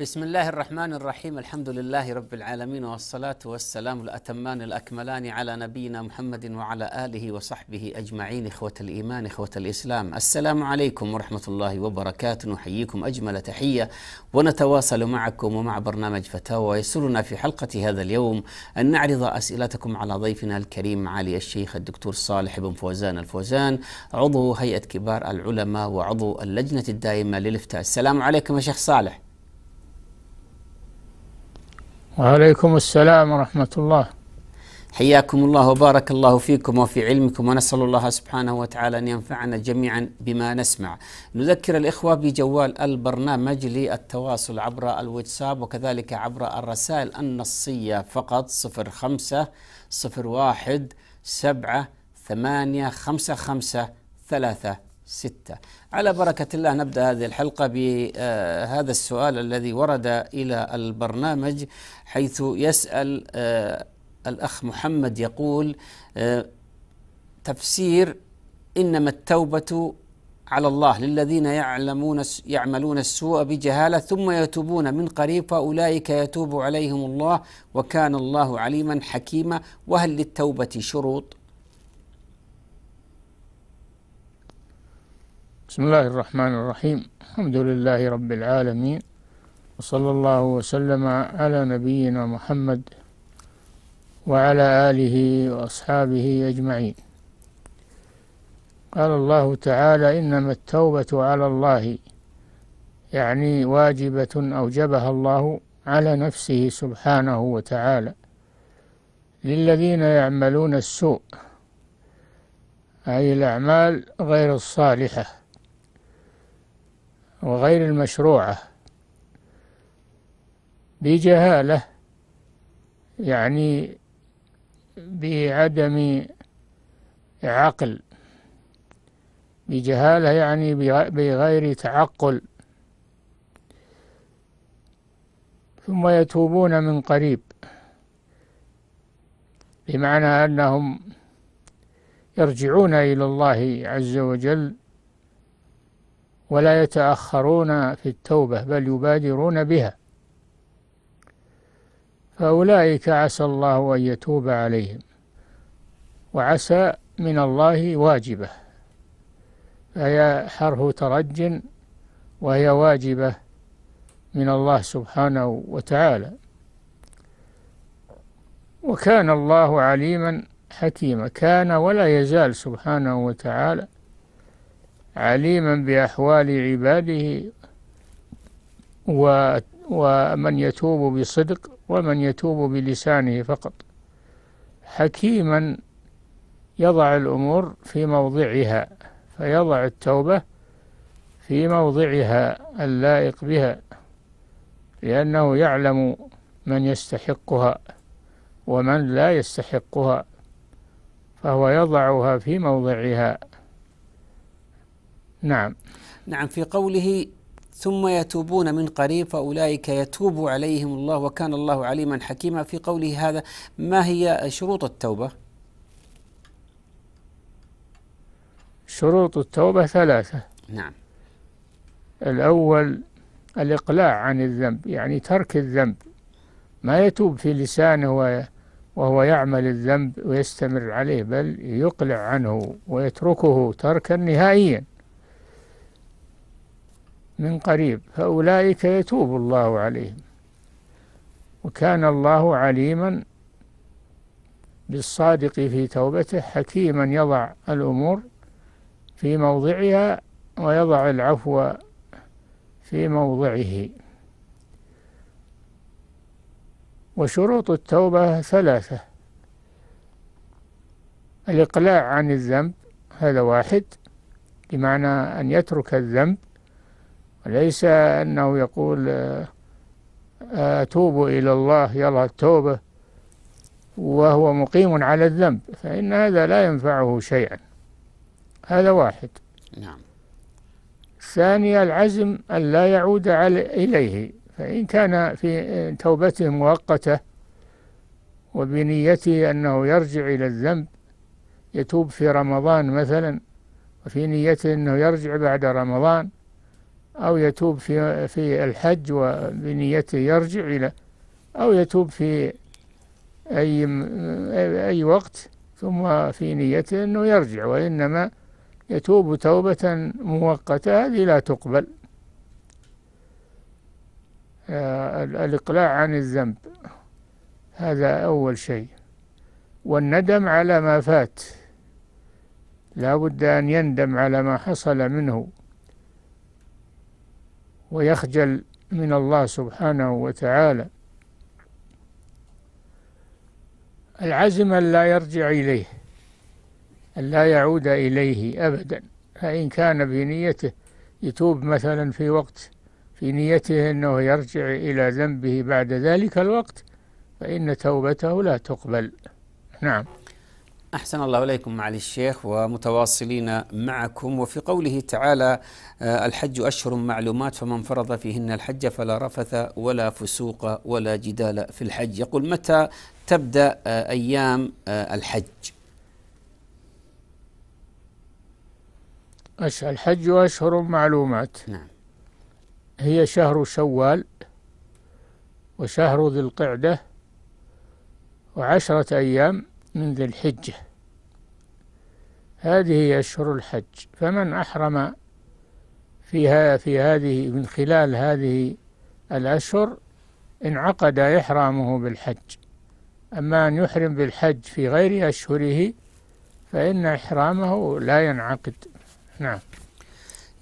بسم الله الرحمن الرحيم الحمد لله رب العالمين والصلاة والسلام الأتمان الأكملان على نبينا محمد وعلى آله وصحبه أجمعين إخوة الإيمان إخوة الإسلام السلام عليكم ورحمة الله وبركاته نحييكم أجمل تحية ونتواصل معكم ومع برنامج فتاوى ويسرنا في حلقة هذا اليوم أن نعرض أسئلتكم على ضيفنا الكريم معالي الشيخ الدكتور صالح بن فوزان الفوزان عضو هيئة كبار العلماء وعضو اللجنة الدائمة للإفتاء السلام عليكم يا شيخ صالح وعليكم السلام ورحمة الله حياكم الله وبارك الله فيكم وفي علمكم ونسأل الله سبحانه وتعالى أن ينفعنا جميعا بما نسمع نذكر الإخوة بجوال البرنامج للتواصل عبر الواتساب وكذلك عبر الرسائل النصية فقط 05 01 7 8 5 5 3 ستة على بركة الله نبدأ هذه الحلقة بهذا آه، السؤال الذي ورد إلى البرنامج حيث يسأل آه، الأخ محمد يقول آه، تفسير إنما التوبة على الله للذين يعلمون يعملون السوء بجهالة ثم يتوبون من قريب فأولئك يتوب عليهم الله وكان الله عليما حكيما وهل للتوبة شروط بسم الله الرحمن الرحيم الحمد لله رب العالمين وصلى الله وسلم على نبينا محمد وعلى آله وأصحابه أجمعين قال الله تعالى إنما التوبة على الله يعني واجبة أوجبها الله على نفسه سبحانه وتعالى للذين يعملون السوء أي الأعمال غير الصالحة وغير المشروعة بجهالة يعني بعدم عقل بجهالة يعني بغير تعقل ثم يتوبون من قريب بمعنى أنهم يرجعون إلى الله عز وجل ولا يتأخرون في التوبة بل يبادرون بها فأولئك عسى الله أن يتوب عليهم وعسى من الله واجبة فهي حره ترج وهي واجبة من الله سبحانه وتعالى وكان الله عليما حكيما كان ولا يزال سبحانه وتعالى عليما بأحوال عباده ومن يتوب بصدق ومن يتوب بلسانه فقط حكيما يضع الأمور في موضعها فيضع التوبة في موضعها اللائق بها لأنه يعلم من يستحقها ومن لا يستحقها فهو يضعها في موضعها نعم نعم في قوله ثم يتوبون من قريب فأولئك يتوب عليهم الله وكان الله عليما حكيما في قوله هذا ما هي شروط التوبة شروط التوبة ثلاثة نعم الأول الإقلاع عن الذنب يعني ترك الذنب ما يتوب في لسانه وهو يعمل الذنب ويستمر عليه بل يقلع عنه ويتركه تركا نهائيا من قريب فأولئك يتوب الله عليهم وكان الله عليما بالصادق في توبته حكيما يضع الأمور في موضعها ويضع العفو في موضعه وشروط التوبة ثلاثة الإقلاع عن الذنب هذا واحد بمعنى أن يترك الذنب ليس أنه يقول أتوب آه، آه، إلى الله يلا التوبة وهو مقيم على الذنب فإن هذا لا ينفعه شيئا هذا واحد نعم ثانيا العزم أن لا يعود إليه فإن كان في آه، توبته مؤقتة وبنيته أنه يرجع إلى الذنب يتوب في رمضان مثلا وفي نيته أنه يرجع بعد رمضان أو يتوب في في الحج وبنيته يرجع إلى أو يتوب في أي أي وقت ثم في نيته أنه يرجع وإنما يتوب توبة مؤقتة هذه لا تقبل آه، الإقلاع عن الذنب هذا أول شيء والندم على ما فات لا بد أن يندم على ما حصل منه ويخجل من الله سبحانه وتعالى العزم لا يرجع إليه لا يعود إليه أبدا فإن كان بنيته يتوب مثلا في وقت في نيته أنه يرجع إلى ذنبه بعد ذلك الوقت فإن توبته لا تقبل نعم أحسن الله إليكم معالي الشيخ ومتواصلين معكم وفي قوله تعالى آه، الحج أشهر معلومات فمن فرض فيهن الحج فلا رفث ولا فسوق ولا جدال في الحج يقول متى تبدأ آه، أيام آه، الحج الحج أشهر معلومات نعم هي شهر شوال وشهر ذي القعدة وعشرة أيام من ذي الحجة هذه هي أشهر الحج فمن أحرم فيها في هذه من خلال هذه الأشهر انعقد إحرامه بالحج أما أن يحرم بالحج في غير أشهره فإن إحرامه لا ينعقد نعم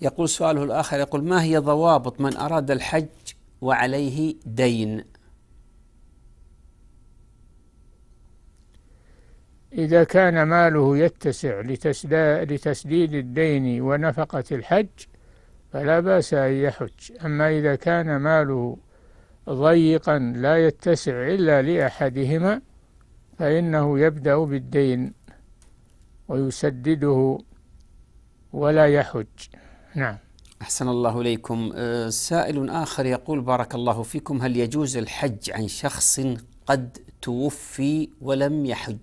يقول سؤاله الآخر يقول ما هي ضوابط من أراد الحج وعليه دين إذا كان ماله يتسع لتسديد الدين ونفقة الحج فلا بأس أن يحج أما إذا كان ماله ضيقا لا يتسع إلا لأحدهما فإنه يبدأ بالدين ويسدده ولا يحج نعم أحسن الله إليكم أه، سائل آخر يقول بارك الله فيكم هل يجوز الحج عن شخص قد توفي ولم يحج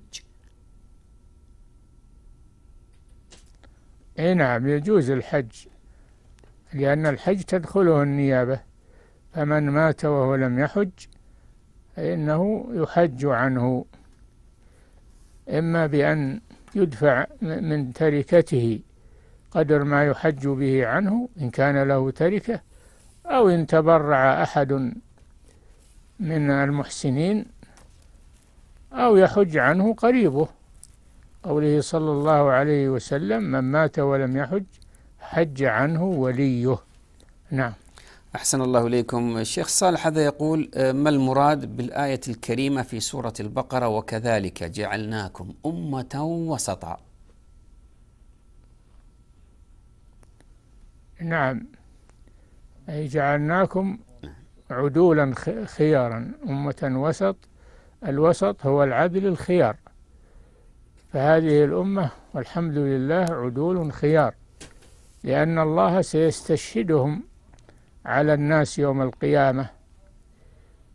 اي نعم يجوز الحج لأن الحج تدخله النيابة فمن مات وهو لم يحج فإنه يحج عنه إما بأن يدفع من تركته قدر ما يحج به عنه إن كان له تركة أو إن تبرع أحد من المحسنين أو يحج عنه قريبه قوله صلى الله عليه وسلم من مات ولم يحج حج عنه وليه نعم أحسن الله إليكم الشيخ صالح هذا يقول أه، ما المراد بالآية الكريمة في سورة البقرة وكذلك جعلناكم أمة وسطا نعم أي جعلناكم عدولا خيارا أمة وسط الوسط هو العدل الخيار فهذه الأمة والحمد لله عدول خيار لأن الله سيستشهدهم على الناس يوم القيامة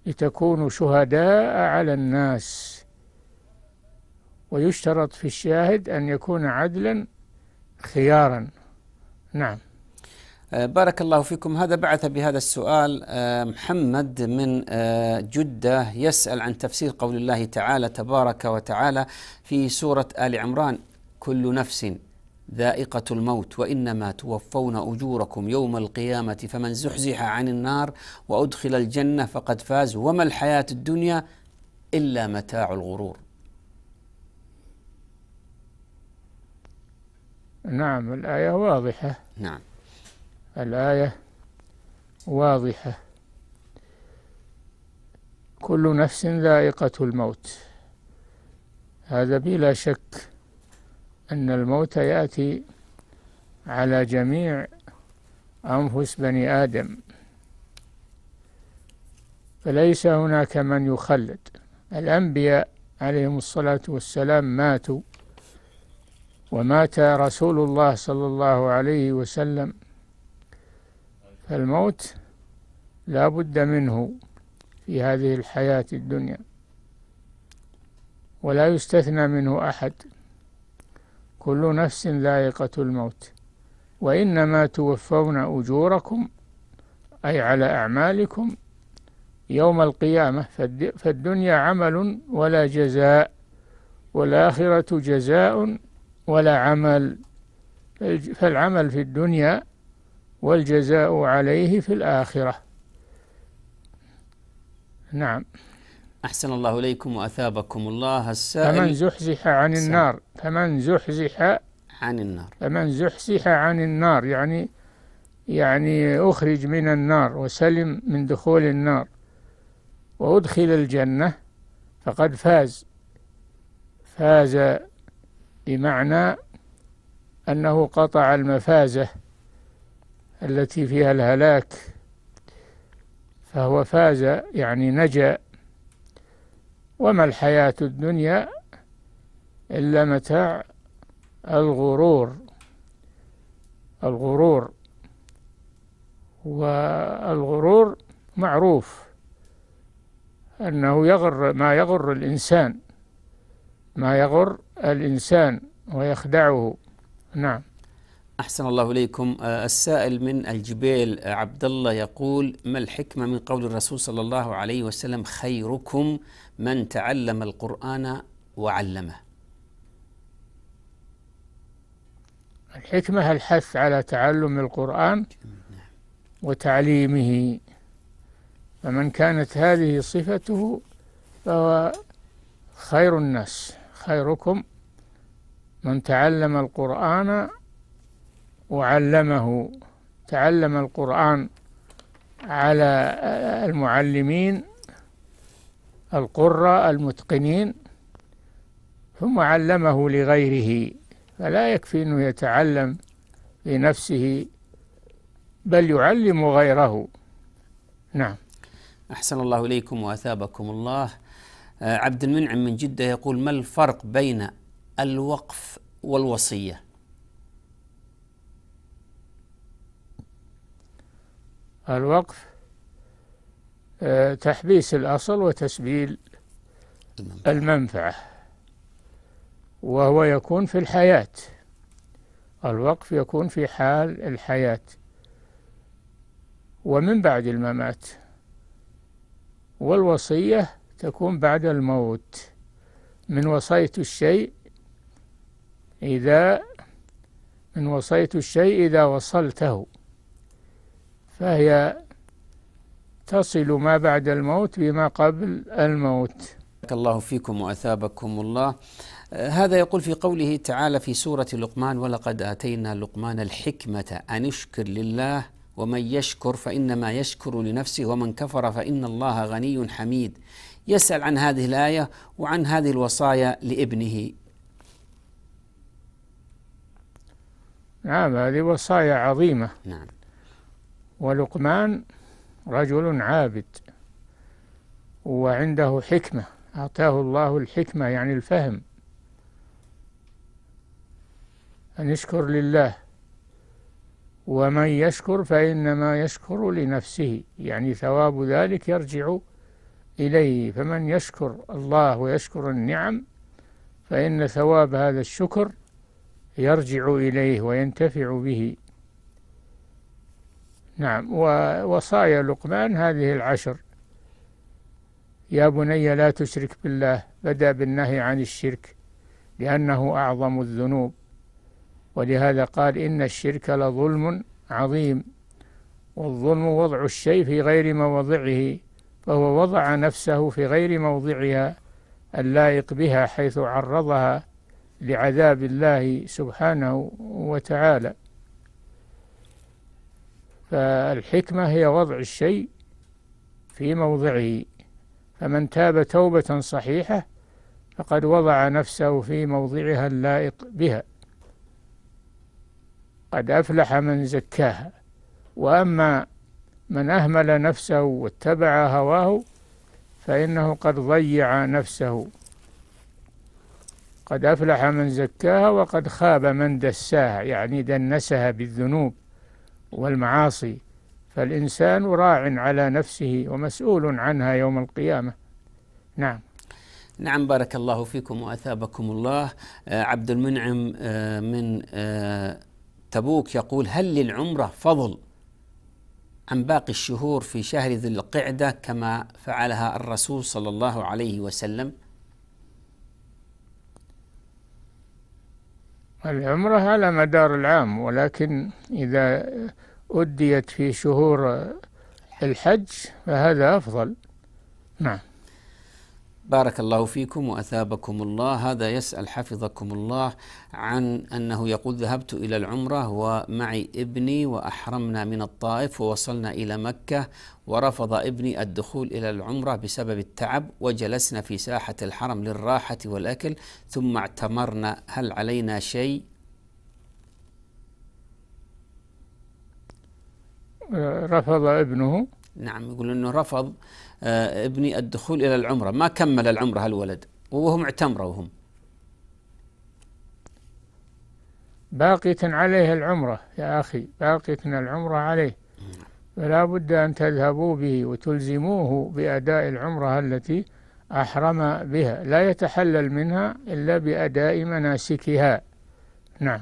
لتكونوا شهداء على الناس ويشترط في الشاهد أن يكون عدلا خيارا نعم آه، بارك الله فيكم هذا بعث بهذا السؤال آه، محمد من آه، جدة يسأل عن تفسير قول الله تعالى تبارك وتعالى في سورة آل عمران كل نفس ذائقة الموت وإنما توفون أجوركم يوم القيامة فمن زحزح عن النار وأدخل الجنة فقد فاز وما الحياة الدنيا إلا متاع الغرور نعم الآية واضحة نعم الآية واضحة كل نفس ذائقة الموت هذا بلا شك أن الموت يأتي على جميع أنفس بني آدم فليس هناك من يخلد الأنبياء عليهم الصلاة والسلام ماتوا ومات رسول الله صلى الله عليه وسلم فالموت لا بد منه في هذه الحياة الدنيا ولا يستثنى منه أحد كل نفس ذائقة الموت وإنما توفون أجوركم أي على أعمالكم يوم القيامة فالدنيا عمل ولا جزاء والآخرة جزاء ولا عمل فالعمل في الدنيا والجزاء عليه في الآخرة نعم أحسن الله إليكم وأثابكم الله السائل فمن زحزح عن النار فمن زحزح عن النار فمن زحزح عن النار يعني يعني أخرج من النار وسلم من دخول النار وأدخل الجنة فقد فاز فاز بمعنى أنه قطع المفازة التي فيها الهلاك فهو فاز يعني نجا وما الحياة الدنيا إلا متاع الغرور الغرور والغرور معروف أنه يغر ما يغر الإنسان ما يغر الإنسان ويخدعه نعم أحسن الله إليكم آه، السائل من الجبيل آه، عبد الله يقول ما الحكمة من قول الرسول صلى الله عليه وسلم خيركم من تعلم القرآن وعلمه الحكمة الحث على تعلم القرآن وتعليمه فمن كانت هذه صفته فهو خير الناس خيركم من تعلم القرآن وعلمه تعلم القرآن على المعلمين القراء المتقنين ثم علمه لغيره فلا يكفي انه يتعلم لنفسه بل يعلم غيره نعم احسن الله اليكم واثابكم الله آه، عبد المنعم من جده يقول ما الفرق بين الوقف والوصيه الوقف آه، تحبيس الأصل وتسبيل المنفعة وهو يكون في الحياة الوقف يكون في حال الحياة ومن بعد الممات والوصية تكون بعد الموت من وصيت الشيء إذا من وصيت الشيء إذا وصلته فهي تصل ما بعد الموت بما قبل الموت بارك الله فيكم وأثابكم الله هذا يقول في قوله تعالى في سورة لقمان ولقد آتينا لقمان الحكمة أن اشكر لله ومن يشكر فإنما يشكر لنفسه ومن كفر فإن الله غني حميد يسأل عن هذه الآية وعن هذه الوصايا لابنه نعم هذه وصايا عظيمة نعم ولقمان رجل عابد وعنده حكمة أعطاه الله الحكمة يعني الفهم أن يشكر لله ومن يشكر فإنما يشكر لنفسه يعني ثواب ذلك يرجع إليه فمن يشكر الله ويشكر النعم فإن ثواب هذا الشكر يرجع إليه وينتفع به نعم ووصايا لقمان هذه العشر يا بني لا تشرك بالله بدا بالنهي عن الشرك لانه اعظم الذنوب ولهذا قال ان الشرك لظلم عظيم والظلم وضع الشيء في غير مواضعه فهو وضع نفسه في غير موضعها اللائق بها حيث عرضها لعذاب الله سبحانه وتعالى فالحكمة هي وضع الشيء في موضعه فمن تاب توبة صحيحة فقد وضع نفسه في موضعها اللائق بها قد أفلح من زكاها وأما من أهمل نفسه واتبع هواه فإنه قد ضيع نفسه قد أفلح من زكاها وقد خاب من دساها يعني دنسها بالذنوب والمعاصي فالإنسان راع على نفسه ومسؤول عنها يوم القيامة نعم نعم بارك الله فيكم وأثابكم الله آه، عبد المنعم آه، من آه، تبوك يقول هل للعمرة فضل عن باقي الشهور في شهر ذي القعدة كما فعلها الرسول صلى الله عليه وسلم؟ العمرة على مدار العام ولكن إذا أديت في شهور الحج فهذا أفضل نعم بارك الله فيكم واثابكم الله هذا يسال حفظكم الله عن انه يقول ذهبت الى العمره ومعي ابني واحرمنا من الطائف ووصلنا الى مكه ورفض ابني الدخول الى العمره بسبب التعب وجلسنا في ساحه الحرم للراحه والاكل ثم اعتمرنا هل علينا شيء؟ رفض ابنه نعم يقول انه رفض آه، ابني الدخول إلى العمرة ما كمل العمرة هالولد وهم اعتمروا هم باقية عليه العمرة يا أخي باقية العمرة عليه فلا بد أن تذهبوا به وتلزموه بأداء العمرة التي أحرم بها لا يتحلل منها إلا بأداء مناسكها نعم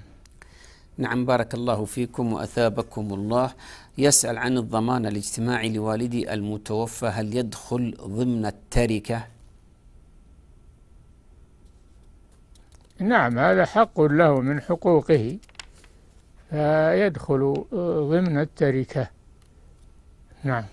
نعم بارك الله فيكم وأثابكم الله يسأل عن الضمان الاجتماعي لوالدي المتوفى هل يدخل ضمن التركة؟ نعم هذا حق له من حقوقه فيدخل آه، ضمن التركة نعم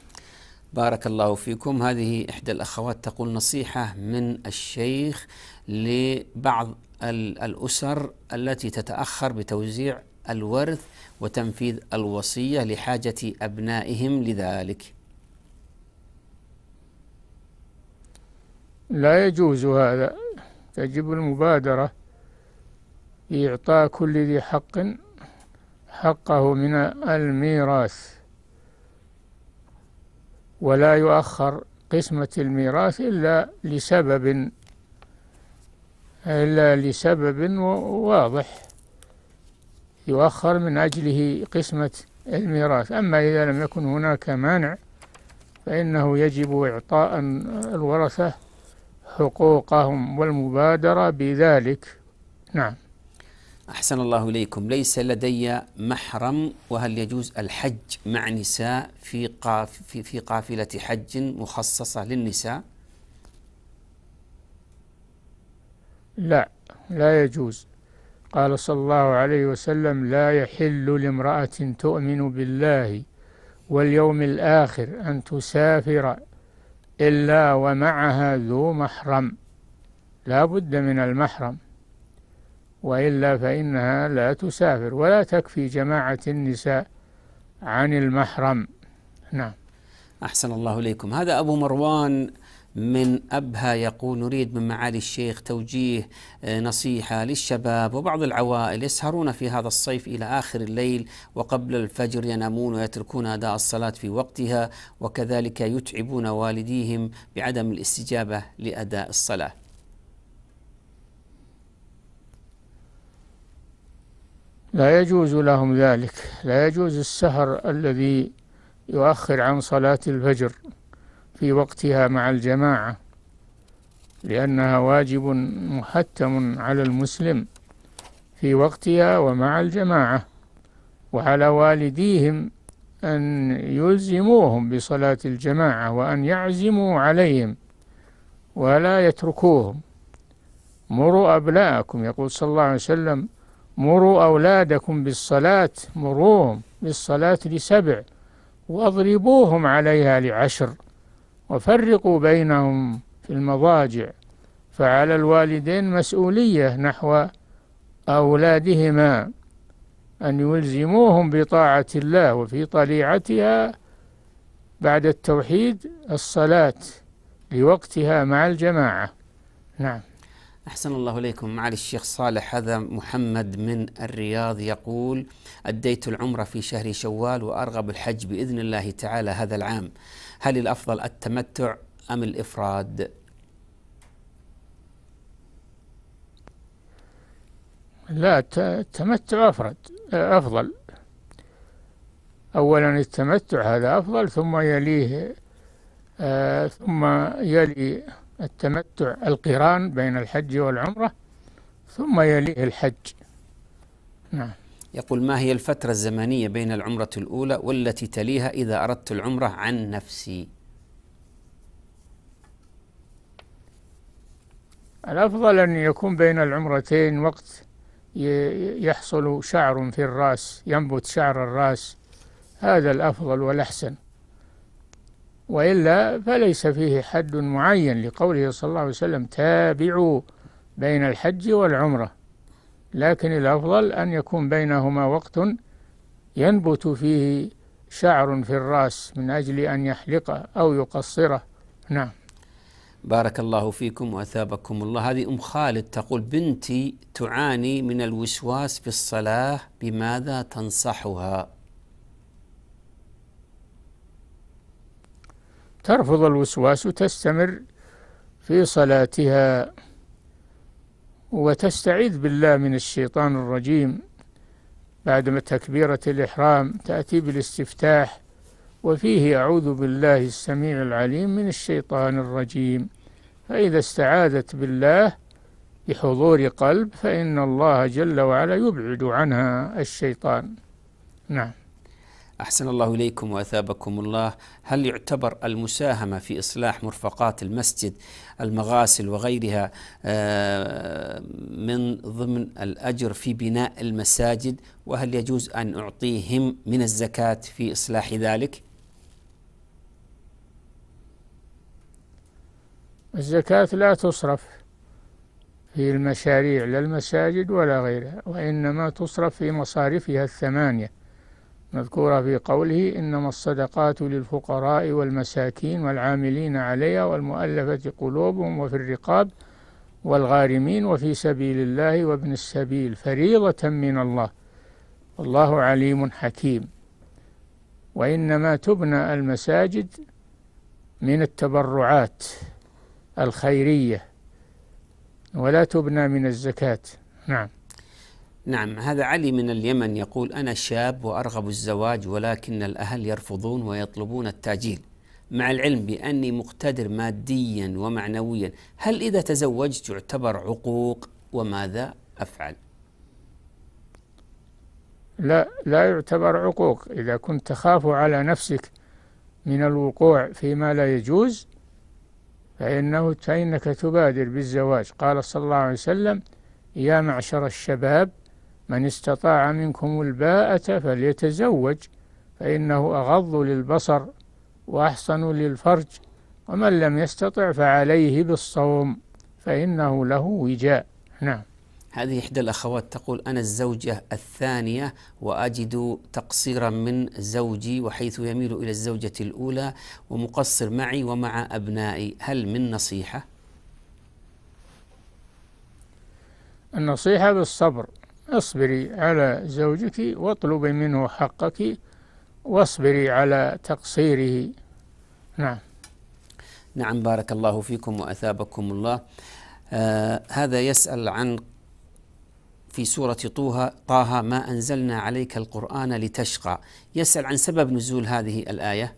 بارك الله فيكم هذه إحدى الأخوات تقول نصيحة من الشيخ لبعض الأسر التي تتأخر بتوزيع الورث وتنفيذ الوصيه لحاجه ابنائهم لذلك. لا يجوز هذا تجب المبادره في اعطاء كل ذي حق حقه من الميراث ولا يؤخر قسمة الميراث إلا لسبب إلا لسبب واضح يؤخر من أجله قسمة الميراث أما إذا لم يكن هناك مانع فإنه يجب إعطاء الورثة حقوقهم والمبادرة بذلك نعم أحسن الله إليكم ليس لدي محرم وهل يجوز الحج مع نساء في, قاف في, في قافلة حج مخصصة للنساء لا لا يجوز قال صلى الله عليه وسلم لا يحل لامرأة تؤمن بالله واليوم الآخر أن تسافر إلا ومعها ذو محرم لا بد من المحرم وإلا فإنها لا تسافر ولا تكفي جماعة النساء عن المحرم نعم أحسن الله إليكم هذا أبو مروان من أبها يقول نريد من معالي الشيخ توجيه آه، نصيحة للشباب وبعض العوائل يسهرون في هذا الصيف إلى آخر الليل وقبل الفجر ينامون ويتركون أداء الصلاة في وقتها وكذلك يتعبون والديهم بعدم الاستجابة لأداء الصلاة لا يجوز لهم ذلك لا يجوز السهر الذي يؤخر عن صلاة الفجر في وقتها مع الجماعة لأنها واجب محتم على المسلم في وقتها ومع الجماعة وعلى والديهم أن يلزموهم بصلاة الجماعة وأن يعزموا عليهم ولا يتركوهم مروا أبلاءكم يقول صلى الله عليه وسلم مروا أولادكم بالصلاة مروهم بالصلاة لسبع وأضربوهم عليها لعشر وفرقوا بينهم في المضاجع فعلى الوالدين مسؤولية نحو أولادهما أن يلزموهم بطاعة الله وفي طليعتها بعد التوحيد الصلاة لوقتها مع الجماعة نعم أحسن الله إليكم معالي الشيخ صالح هذا محمد من الرياض يقول أديت العمرة في شهر شوال وأرغب الحج بإذن الله تعالى هذا العام هل الافضل التمتع ام الافراد؟ لا التمتع افرد افضل اولا التمتع هذا افضل ثم يليه آه ثم يلي التمتع القران بين الحج والعمره ثم يليه الحج نعم يقول ما هي الفترة الزمنية بين العمرة الأولى والتي تليها إذا أردت العمرة عن نفسي الأفضل أن يكون بين العمرتين وقت يحصل شعر في الرأس ينبت شعر الرأس هذا الأفضل والأحسن وإلا فليس فيه حد معين لقوله صلى الله عليه وسلم تابعوا بين الحج والعمره لكن الأفضل أن يكون بينهما وقت ينبت فيه شعر في الرأس من أجل أن يحلقه أو يقصره نعم بارك الله فيكم وأثابكم الله هذه أم خالد تقول بنتي تعاني من الوسواس في الصلاة بماذا تنصحها ترفض الوسواس وتستمر في صلاتها وتستعيذ بالله من الشيطان الرجيم بعد تكبيرة الإحرام تأتي بالاستفتاح وفيه أعوذ بالله السميع العليم من الشيطان الرجيم فإذا استعاذت بالله بحضور قلب فإن الله جل وعلا يبعد عنها الشيطان نعم أحسن الله إليكم وأثابكم الله هل يعتبر المساهمة في إصلاح مرفقات المسجد المغاسل وغيرها آه، من ضمن الأجر في بناء المساجد وهل يجوز أن أعطيهم من الزكاة في إصلاح ذلك؟ الزكاة لا تصرف في المشاريع لا المساجد ولا غيرها وإنما تصرف في مصارفها الثمانية مذكورة في قوله إنما الصدقات للفقراء والمساكين والعاملين عليها والمؤلفة قلوبهم وفي الرقاب والغارمين وفي سبيل الله وابن السبيل فريضة من الله والله عليم حكيم وإنما تبنى المساجد من التبرعات الخيرية ولا تبنى من الزكاة نعم نعم هذا علي من اليمن يقول أنا شاب وأرغب الزواج ولكن الأهل يرفضون ويطلبون التأجيل مع العلم بأني مقتدر ماديا ومعنويا هل إذا تزوجت يعتبر عقوق وماذا أفعل لا لا يعتبر عقوق إذا كنت تخاف على نفسك من الوقوع فيما لا يجوز فإنه فإنك تبادر بالزواج قال صلى الله عليه وسلم يا معشر الشباب من استطاع منكم الباءة فليتزوج فإنه أغض للبصر وأحصن للفرج ومن لم يستطع فعليه بالصوم فإنه له وجاء نعم هذه إحدى الأخوات تقول أنا الزوجة الثانية وأجد تقصيرا من زوجي وحيث يميل إلى الزوجة الأولى ومقصر معي ومع أبنائي هل من نصيحة؟ النصيحة بالصبر اصبري على زوجك واطلبي منه حقك واصبري على تقصيره نعم نعم بارك الله فيكم وأثابكم الله آه هذا يسأل عن في سورة طه طه ما أنزلنا عليك القرآن لتشقى يسأل عن سبب نزول هذه الآية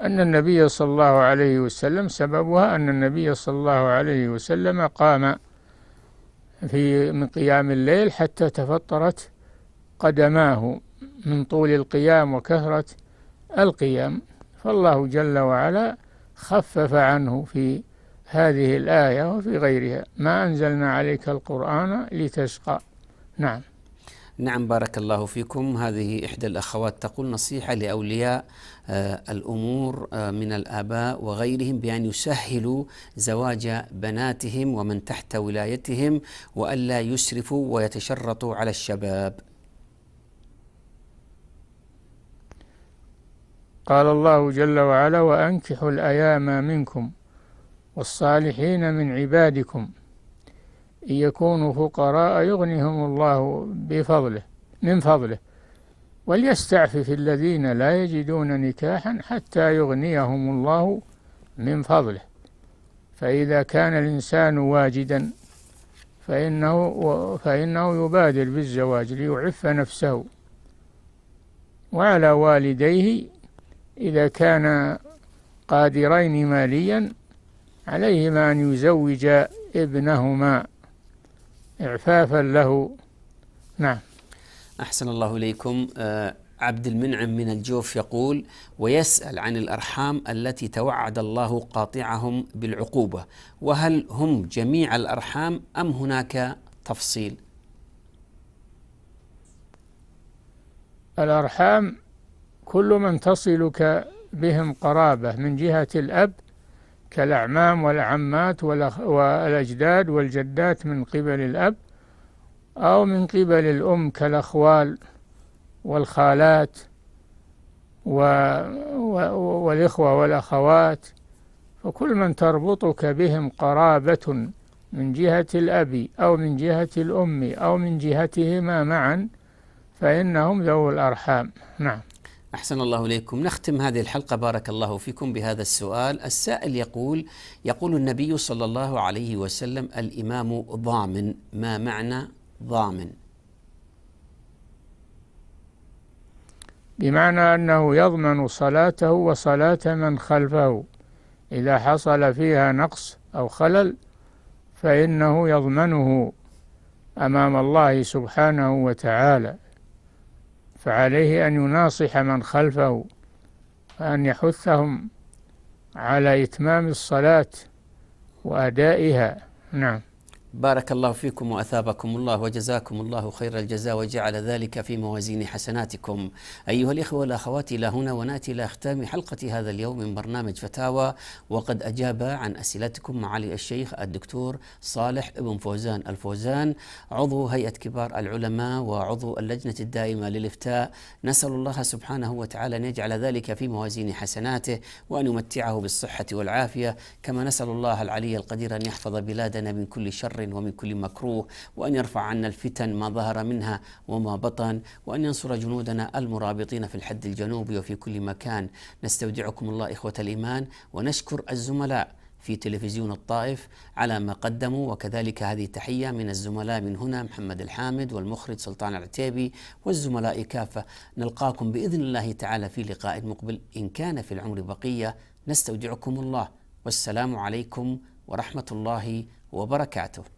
أن النبي صلى الله عليه وسلم سببها أن النبي صلى الله عليه وسلم قام في من قيام الليل حتى تفطرت قدماه من طول القيام وكثرة القيام فالله جل وعلا خفف عنه في هذه الآية وفي غيرها ما أنزلنا عليك القرآن لتشقى نعم نعم بارك الله فيكم هذه إحدى الأخوات تقول نصيحة لأولياء آه، الأمور آه، من الآباء وغيرهم بأن يسهلوا زواج بناتهم ومن تحت ولايتهم وألا يسرفوا ويتشرطوا على الشباب قال الله جل وعلا وأنكحوا الأيام منكم والصالحين من عبادكم يكونوا فقراء يغنيهم الله بفضله من فضله وليستعفف الذين لا يجدون نكاحا حتى يغنيهم الله من فضله فإذا كان الإنسان واجدا فإنه فإنه يبادر بالزواج ليعف نفسه وعلى والديه إذا كان قادرين ماليا عليهما أن يزوج ابنهما إعفافا له نعم أحسن الله إليكم آه، عبد المنعم من الجوف يقول ويسأل عن الأرحام التي توعد الله قاطعهم بالعقوبة وهل هم جميع الأرحام أم هناك تفصيل الأرحام كل من تصلك بهم قرابة من جهة الأب كالأعمام والعمات والأجداد والجدات من قبل الأب أو من قبل الأم كالأخوال والخالات و... و... والإخوة والأخوات فكل من تربطك بهم قرابة من جهة الأب أو من جهة الأم أو من جهتهما معا فإنهم ذو الأرحام نعم أحسن الله إليكم نختم هذه الحلقة بارك الله فيكم بهذا السؤال السائل يقول يقول النبي صلى الله عليه وسلم الإمام ضامن ما معنى ضامن بمعنى أنه يضمن صلاته وصلاة من خلفه إذا حصل فيها نقص أو خلل فإنه يضمنه أمام الله سبحانه وتعالى فعليه أن يناصح من خلفه وأن يحثهم على إتمام الصلاة وأدائها نعم بارك الله فيكم واثابكم الله وجزاكم الله خير الجزاء وجعل ذلك في موازين حسناتكم. ايها الاخوه والاخوات الى هنا وناتي الى ختام حلقه هذا اليوم من برنامج فتاوى وقد اجاب عن اسئلتكم معالي الشيخ الدكتور صالح ابن فوزان الفوزان عضو هيئه كبار العلماء وعضو اللجنه الدائمه للافتاء نسال الله سبحانه وتعالى ان يجعل ذلك في موازين حسناته وان يمتعه بالصحه والعافيه كما نسال الله العلي القدير ان يحفظ بلادنا من كل شر ومن كل مكروه وأن يرفع عنا الفتن ما ظهر منها وما بطن وأن ينصر جنودنا المرابطين في الحد الجنوبي وفي كل مكان نستودعكم الله إخوة الإيمان ونشكر الزملاء في تلفزيون الطائف على ما قدموا وكذلك هذه تحية من الزملاء من هنا محمد الحامد والمخرج سلطان العتيبي والزملاء كافة نلقاكم بإذن الله تعالى في لقاء مقبل إن كان في العمر بقية نستودعكم الله والسلام عليكم ورحمة الله وبركاته